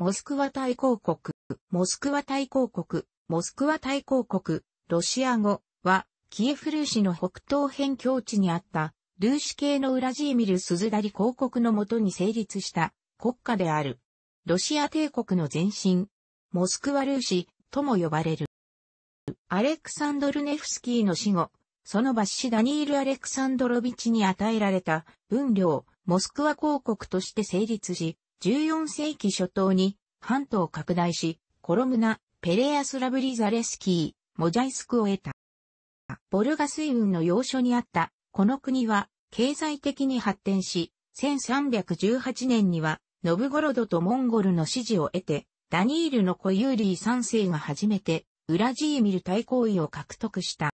モスクワ大公国、モスクワ大公国、モスクワ大公国、ロシア語は、キエフルーシの北東辺境地にあった、ルーシ系のウラジーミル・スズダリ公国のもとに成立した国家である。ロシア帝国の前身、モスクワルーシとも呼ばれる。アレクサンドルネフスキーの死後、そのバッシダニール・アレクサンドロビチに与えられた分量、モスクワ公国として成立し、14世紀初頭に半島を拡大し、コロムナ、ペレアスラブリザレスキー、モジャイスクを得た。ボルガ水運の要所にあったこの国は経済的に発展し、1318年にはノブゴロドとモンゴルの支持を得て、ダニールの子ユーリー3世が初めてウラジーミル大抗位を獲得した。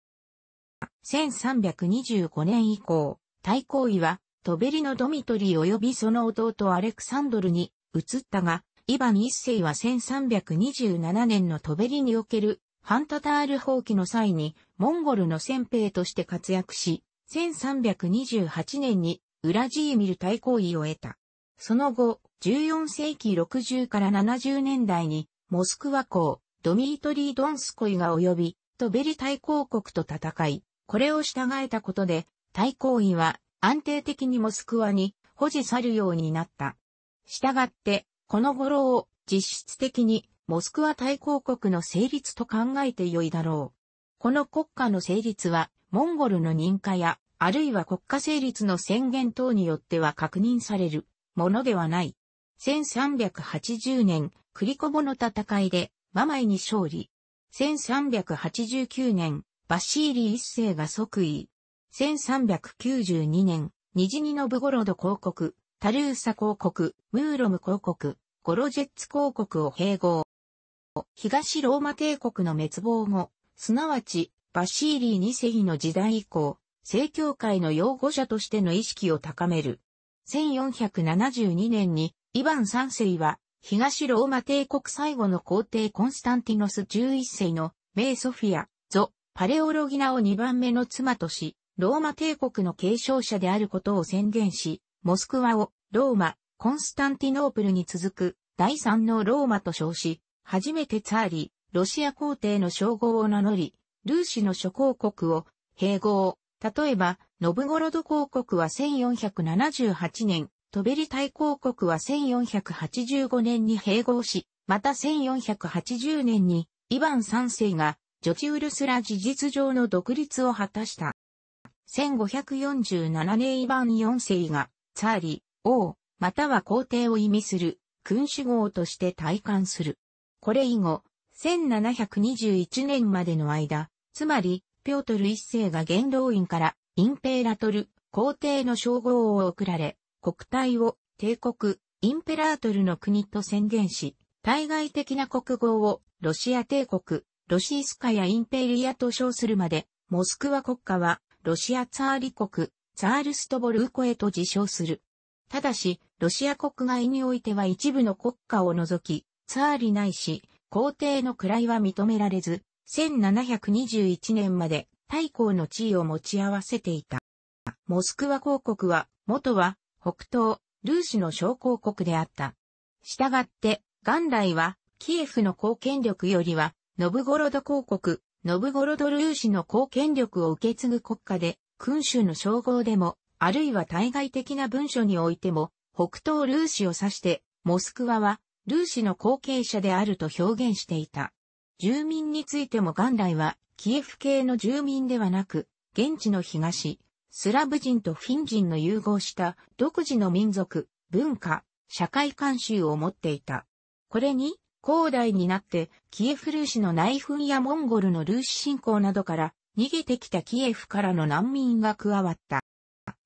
1325年以降、大抗位はトベリのドミトリー及びその弟アレクサンドルに移ったが、イヴァン一世は1327年のトベリにおけるハンタタール放棄の際にモンゴルの先兵として活躍し、1328年にウラジーミル大公位を得た。その後、14世紀60から70年代に、モスクワ港、ドミートリー・ドンスコイが及び、トベリ大公国と戦い、これを従えたことで、大公位は安定的にモスクワに保持されるようになった。したがって、この頃を実質的にモスクワ大公国の成立と考えてよいだろう。この国家の成立は、モンゴルの認可や、あるいは国家成立の宣言等によっては確認されるものではない。1380年、クリコボの戦いで、ママイに勝利。1389年、バシーリ一世が即位。1392年、ニジニノブゴロド公国、タルーサ公国、ムーロム公国、ゴロジェッツ公国を併合。東ローマ帝国の滅亡後、すなわち、バシーリー2世の時代以降、正教会の擁護者としての意識を高める。1472年に、イヴァン3世は、東ローマ帝国最後の皇帝コンスタンティノス11世の、名ソフィア、ゾ、パレオロギナを2番目の妻とし、ローマ帝国の継承者であることを宣言し、モスクワをローマ、コンスタンティノープルに続く第三のローマと称し、初めてツァーリ、ロシア皇帝の称号を名乗り、ルーシの諸公国を併合。例えば、ノブゴロド公国は1478年、トベリタイ公国は1485年に併合し、また1480年にイヴァン三世がジョチウルスラ事実上の独立を果たした。1547年イヴァン4世が、ツァーリ、王、または皇帝を意味する、君主号として体感する。これ以後、1721年までの間、つまり、ピョートル一世が元老院から、インペーラトル、皇帝の称号を贈られ、国体を、帝国、インペラートルの国と宣言し、対外的な国号を、ロシア帝国、ロシースカやインペリアと称するまで、モスクワ国家は、ロシアツァーリ国、ツァールストボルーコへと自称する。ただし、ロシア国外においては一部の国家を除き、ツァーリないし、皇帝の位は認められず、1721年まで大公の地位を持ち合わせていた。モスクワ公国は、元は北東、ルーシの小公国であった。したがって、元来は、キエフの公権力よりは、ノブゴロド公国、ノブゴロドルーシの公権力を受け継ぐ国家で、君主の称号でも、あるいは対外的な文書においても、北東ルーシを指して、モスクワは、ルーシの後継者であると表現していた。住民についても元来は、キエフ系の住民ではなく、現地の東、スラブ人とフィン人の融合した独自の民族、文化、社会慣習を持っていた。これに、広代になって、キエフ・ルーシの内紛やモンゴルのルーシ侵攻などから逃げてきたキエフからの難民が加わった。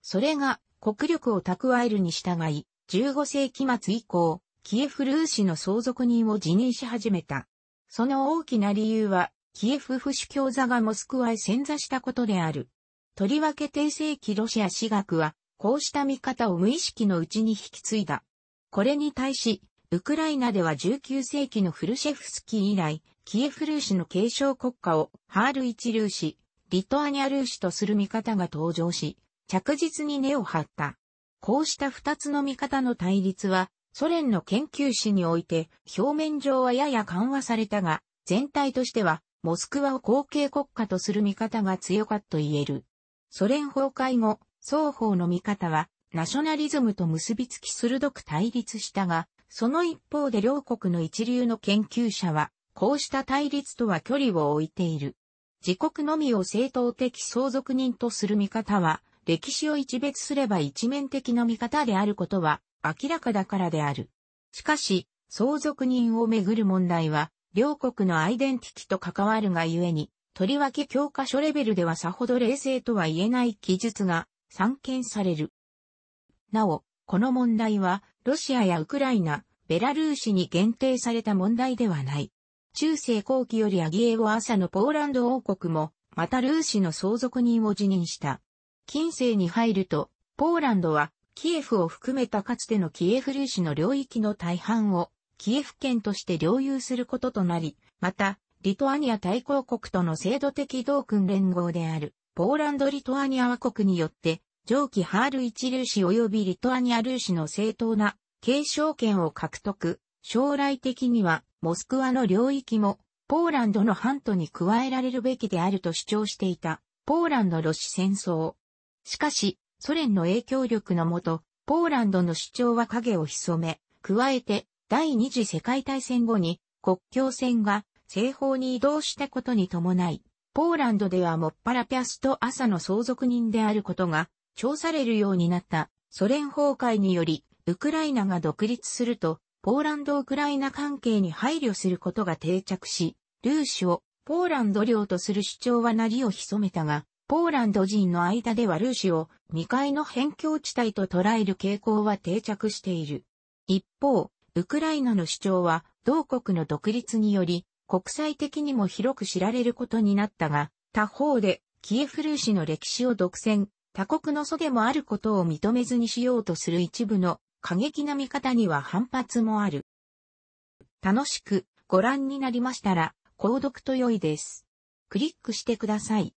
それが国力を蓄えるに従い、15世紀末以降、キエフ・ルーシの相続人を辞任し始めた。その大きな理由は、キエフ不主教座がモスクワへ潜座したことである。とりわけ帝政期ロシア史学は、こうした見方を無意識のうちに引き継いだ。これに対し、ウクライナでは19世紀のフルシェフスキー以来、キエフルーシの継承国家をハール一ルーシ、リトアニアルーシとする見方が登場し、着実に根を張った。こうした二つの見方の対立は、ソ連の研究史において表面上はやや緩和されたが、全体としてはモスクワを後継国家とする見方が強かったと言える。ソ連崩壊後、双方の見方はナショナリズムと結びつき鋭く対立したが、その一方で両国の一流の研究者は、こうした対立とは距離を置いている。自国のみを正当的相続人とする見方は、歴史を一別すれば一面的な見方であることは明らかだからである。しかし、相続人をめぐる問題は、両国のアイデンティティと関わるがゆえに、とりわけ教科書レベルではさほど冷静とは言えない記述が散見される。なお、この問題はロシアやウクライナ、ベラルーシに限定された問題ではない。中世後期よりアギエゴ朝のポーランド王国も、またルーシの相続人を辞任した。近世に入ると、ポーランドは、キエフを含めたかつてのキエフルーシの領域の大半を、キエフ県として領有することとなり、また、リトアニア大公国との制度的同訓連合である、ポーランド・リトアニア和国によって、上記ハール一粒子及びリトアニア粒子の正当な継承権を獲得。将来的には、モスクワの領域も、ポーランドの半島に加えられるべきであると主張していた、ポーランド・ロシ戦争。しかし、ソ連の影響力のもと、ポーランドの主張は影を潜め、加えて、第二次世界大戦後に、国境線が西方に移動したことに伴い、ポーランドではもっぱらピャスト朝の相続人であることが調されるようになったソ連崩壊により、ウクライナが独立すると、ポーランド・ウクライナ関係に配慮することが定着し、ルーシュをポーランド領とする主張はなりを潜めたが、ポーランド人の間ではルーシュを未開の辺境地帯と捉える傾向は定着している。一方、ウクライナの主張は同国の独立により国際的にも広く知られることになったが、他方でキエフルーシの歴史を独占、他国の素でもあることを認めずにしようとする一部の過激な見方には反発もある。楽しくご覧になりましたら、購読と良いです。クリックしてください。